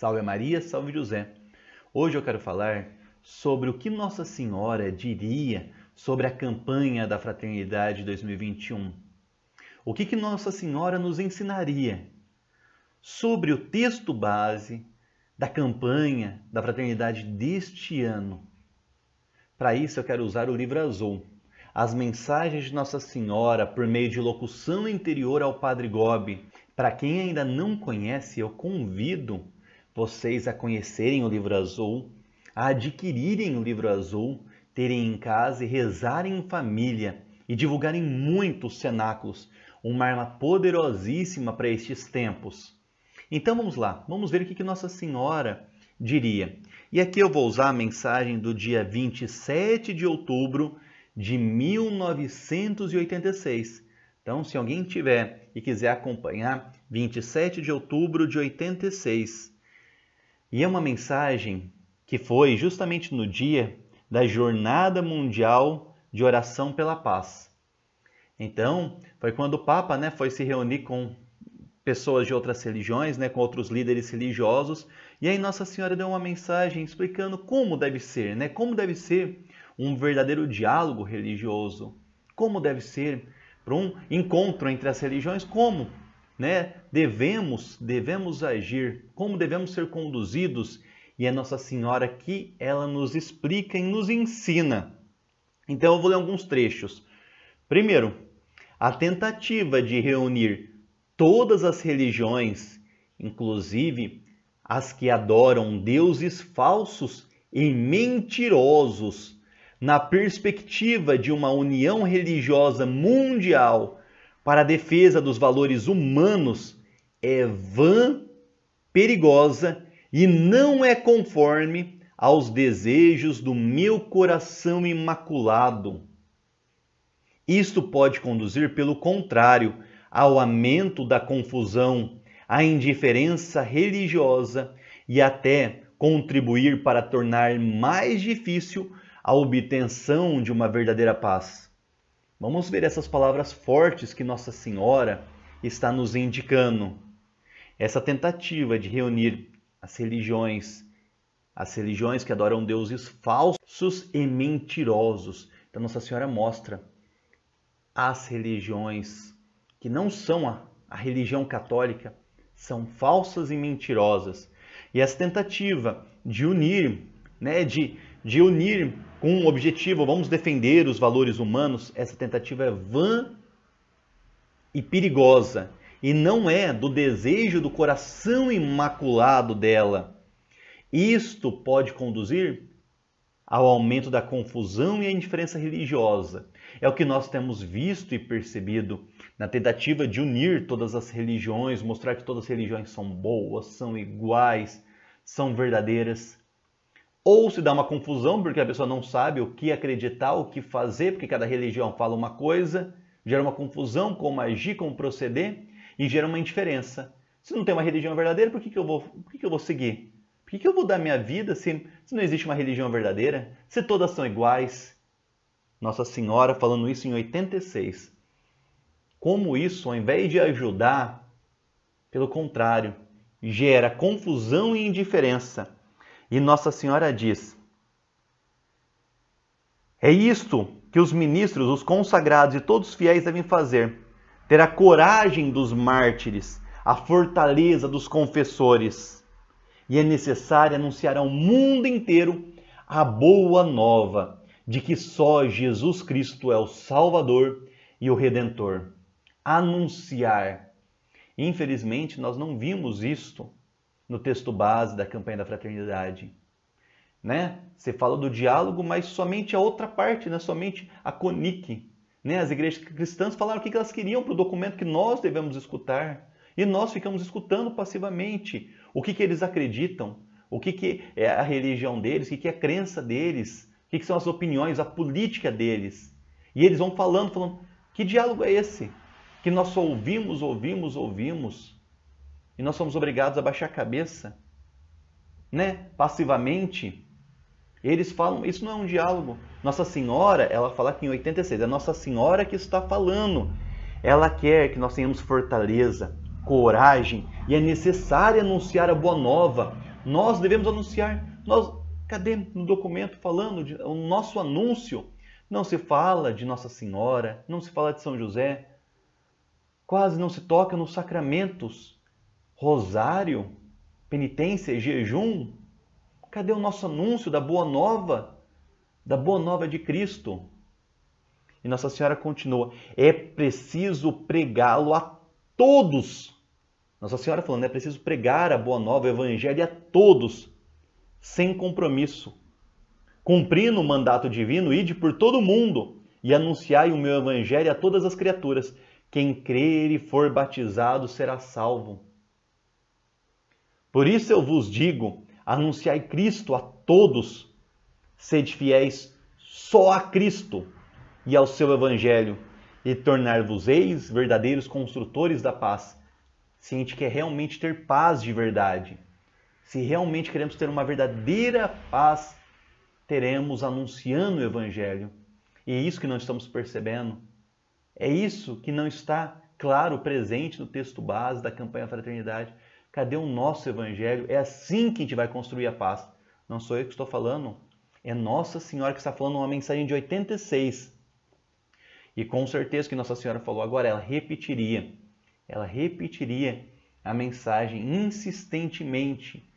Salve Maria, salve José. Hoje eu quero falar sobre o que Nossa Senhora diria sobre a campanha da Fraternidade 2021. O que, que Nossa Senhora nos ensinaria sobre o texto base da campanha da Fraternidade deste ano? Para isso, eu quero usar o livro azul, as mensagens de Nossa Senhora por meio de locução interior ao Padre Gobi. Para quem ainda não conhece, eu convido vocês a conhecerem o livro azul, a adquirirem o livro azul, terem em casa e rezarem em família e divulgarem muito os cenáculos, uma arma poderosíssima para estes tempos. Então vamos lá, vamos ver o que Nossa Senhora diria. E aqui eu vou usar a mensagem do dia 27 de outubro de 1986. Então, se alguém tiver e quiser acompanhar, 27 de outubro de 86. E é uma mensagem que foi justamente no dia da Jornada Mundial de Oração pela Paz. Então, foi quando o Papa né, foi se reunir com pessoas de outras religiões, né, com outros líderes religiosos, e aí Nossa Senhora deu uma mensagem explicando como deve ser, né, como deve ser um verdadeiro diálogo religioso, como deve ser para um encontro entre as religiões, como né? Devemos, devemos agir, como devemos ser conduzidos. E a é Nossa Senhora aqui ela nos explica e nos ensina. Então eu vou ler alguns trechos. Primeiro, a tentativa de reunir todas as religiões, inclusive as que adoram deuses falsos e mentirosos, na perspectiva de uma união religiosa mundial para a defesa dos valores humanos é vã, perigosa e não é conforme aos desejos do meu coração imaculado. Isto pode conduzir, pelo contrário, ao aumento da confusão, à indiferença religiosa e até contribuir para tornar mais difícil a obtenção de uma verdadeira paz. Vamos ver essas palavras fortes que Nossa Senhora está nos indicando. Essa tentativa de reunir as religiões, as religiões que adoram deuses falsos e mentirosos. Então, Nossa Senhora mostra as religiões que não são a, a religião católica, são falsas e mentirosas. E essa tentativa de unir, né, de, de unir com um objetivo, vamos defender os valores humanos, essa tentativa é vã e perigosa e não é do desejo do coração imaculado dela. Isto pode conduzir ao aumento da confusão e à indiferença religiosa. É o que nós temos visto e percebido na tentativa de unir todas as religiões, mostrar que todas as religiões são boas, são iguais, são verdadeiras. Ou se dá uma confusão, porque a pessoa não sabe o que acreditar, o que fazer, porque cada religião fala uma coisa, gera uma confusão, como agir, como proceder, e gera uma indiferença. Se não tem uma religião verdadeira, por que, que, eu, vou, por que, que eu vou seguir? Por que, que eu vou dar minha vida se, se não existe uma religião verdadeira? Se todas são iguais? Nossa Senhora falando isso em 86. Como isso, ao invés de ajudar, pelo contrário, gera confusão e indiferença. E Nossa Senhora diz: É isto que os ministros, os consagrados e todos os fiéis devem fazer: ter a coragem dos mártires, a fortaleza dos confessores. E é necessário anunciar ao mundo inteiro a boa nova de que só Jesus Cristo é o Salvador e o Redentor. Anunciar. Infelizmente, nós não vimos isto no texto base da campanha da fraternidade. Né? Você fala do diálogo, mas somente a outra parte, né? somente a CONIC. Né? As igrejas cristãs falaram o que elas queriam para o documento que nós devemos escutar. E nós ficamos escutando passivamente o que, que eles acreditam, o que, que é a religião deles, o que, que é a crença deles, o que, que são as opiniões, a política deles. E eles vão falando, falando, que diálogo é esse? Que nós só ouvimos, ouvimos, ouvimos e nós somos obrigados a baixar a cabeça, né? Passivamente. Eles falam, isso não é um diálogo. Nossa Senhora, ela fala aqui em 86, é Nossa Senhora que está falando. Ela quer que nós tenhamos fortaleza, coragem, e é necessário anunciar a boa nova. Nós devemos anunciar. Nós, cadê no documento falando de, o nosso anúncio? Não se fala de Nossa Senhora, não se fala de São José. Quase não se toca nos sacramentos rosário, penitência, jejum? Cadê o nosso anúncio da boa nova? Da boa nova de Cristo? E Nossa Senhora continua: é preciso pregá-lo a todos. Nossa Senhora falando, é preciso pregar a boa nova, o evangelho a todos, sem compromisso. Cumprindo o mandato divino, ide por todo o mundo e anunciai o meu evangelho a todas as criaturas. Quem crer e for batizado será salvo por isso eu vos digo: anunciai Cristo a todos, sede fiéis só a Cristo e ao seu Evangelho, e tornar-vos-eis verdadeiros construtores da paz. Se a gente quer é realmente ter paz de verdade, se realmente queremos ter uma verdadeira paz, teremos anunciando o Evangelho. E é isso que não estamos percebendo. É isso que não está claro presente no texto base da campanha Fraternidade. Cadê o nosso evangelho? É assim que a gente vai construir a paz. Não sou eu que estou falando, é Nossa Senhora que está falando uma mensagem de 86. E com certeza que Nossa Senhora falou agora, ela repetiria. Ela repetiria a mensagem insistentemente,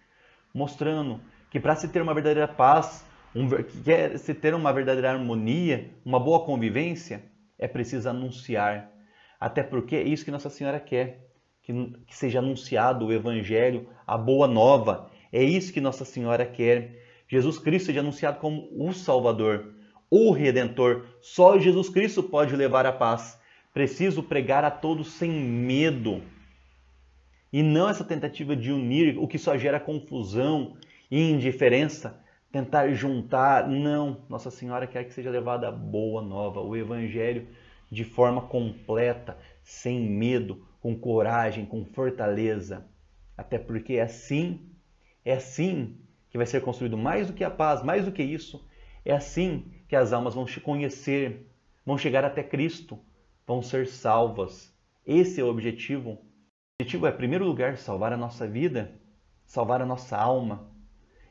mostrando que para se ter uma verdadeira paz, um, que se ter uma verdadeira harmonia, uma boa convivência, é preciso anunciar. Até porque é isso que Nossa Senhora quer que, que seja anunciado o Evangelho, a boa nova. É isso que Nossa Senhora quer. Jesus Cristo seja anunciado como o Salvador, o Redentor. Só Jesus Cristo pode levar a paz. Preciso pregar a todos sem medo. E não essa tentativa de unir, o que só gera confusão e indiferença, tentar juntar. Não, Nossa Senhora quer que seja levada a boa nova, o Evangelho de forma completa, sem medo, com coragem, com fortaleza, até porque é assim, é assim que vai ser construído mais do que a paz, mais do que isso, é assim que as almas vão te conhecer, vão chegar até Cristo, vão ser salvas. Esse é o objetivo. O objetivo é, em primeiro lugar, salvar a nossa vida, salvar a nossa alma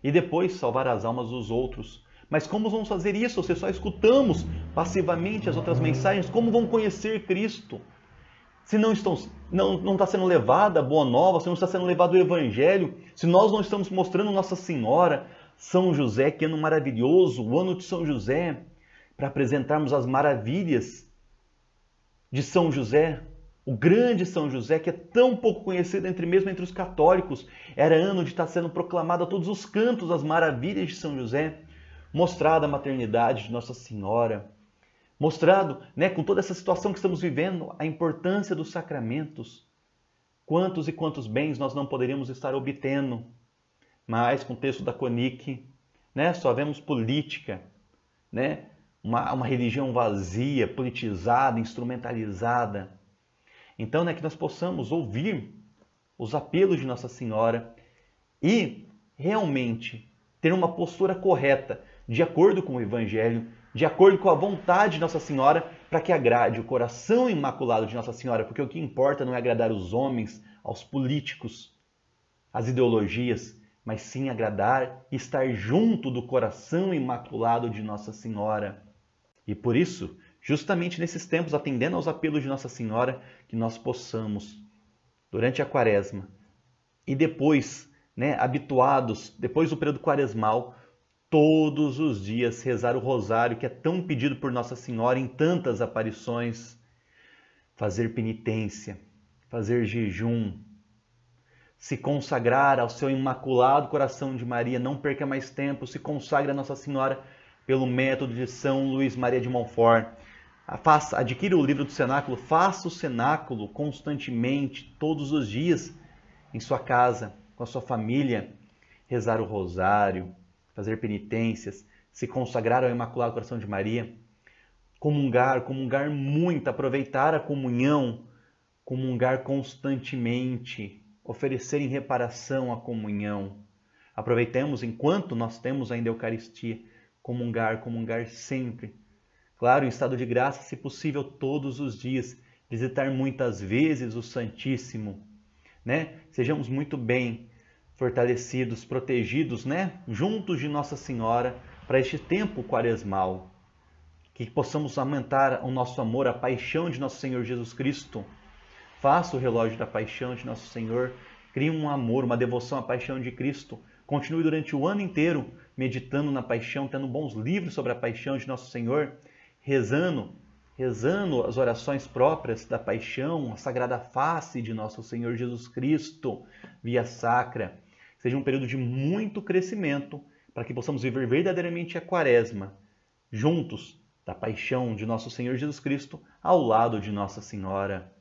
e depois salvar as almas dos outros. Mas como vamos fazer isso se só escutamos passivamente as outras mensagens? Como vão conhecer Cristo? se não estão não, não está sendo levada a boa nova, se não está sendo levado o evangelho, se nós não estamos mostrando Nossa Senhora, São José, que ano maravilhoso, o ano de São José, para apresentarmos as maravilhas de São José, o grande São José, que é tão pouco conhecido entre mesmo entre os católicos, era ano de estar tá sendo proclamado a todos os cantos as maravilhas de São José, mostrada a maternidade de Nossa Senhora, mostrado, né, com toda essa situação que estamos vivendo, a importância dos sacramentos. Quantos e quantos bens nós não poderíamos estar obtendo, mas com o texto da Conic, né, só vemos política, né, uma, uma religião vazia, politizada, instrumentalizada. Então, né, que nós possamos ouvir os apelos de Nossa Senhora e realmente ter uma postura correta, de acordo com o Evangelho, de acordo com a vontade de Nossa Senhora, para que agrade o coração imaculado de Nossa Senhora, porque o que importa não é agradar os homens, aos políticos, às ideologias, mas sim agradar e estar junto do coração imaculado de Nossa Senhora. E por isso, justamente nesses tempos, atendendo aos apelos de Nossa Senhora, que nós possamos, durante a quaresma e depois, né, habituados, depois do período quaresmal, todos os dias rezar o rosário que é tão pedido por Nossa Senhora em tantas aparições, fazer penitência, fazer jejum, se consagrar ao seu imaculado coração de Maria, não perca mais tempo, se consagra a Nossa Senhora pelo método de São Luís Maria de Montfort. Ah, faça, adquira o livro do cenáculo, faça o cenáculo constantemente, todos os dias, em sua casa, com a sua família, rezar o rosário, fazer penitências, se consagrar ao Imaculado Coração de Maria, comungar, comungar muito, aproveitar a comunhão, comungar constantemente, oferecer em reparação a comunhão. Aproveitemos enquanto nós temos ainda a Eucaristia, comungar, comungar sempre. Claro, em estado de graça, se possível, todos os dias, visitar muitas vezes o Santíssimo, né? Sejamos muito bem fortalecidos, protegidos, né? Juntos de Nossa Senhora para este tempo quaresmal. Que possamos aumentar o nosso amor, a paixão de nosso Senhor Jesus Cristo. Faça o relógio da paixão de nosso Senhor. Crie um amor, uma devoção à paixão de Cristo. Continue durante o ano inteiro meditando na paixão, tendo bons livros sobre a paixão de nosso Senhor, rezando, rezando as orações próprias da paixão, a sagrada face de nosso Senhor Jesus Cristo, via sacra seja um período de muito crescimento, para que possamos viver verdadeiramente a quaresma, juntos da paixão de nosso Senhor Jesus Cristo ao lado de Nossa Senhora.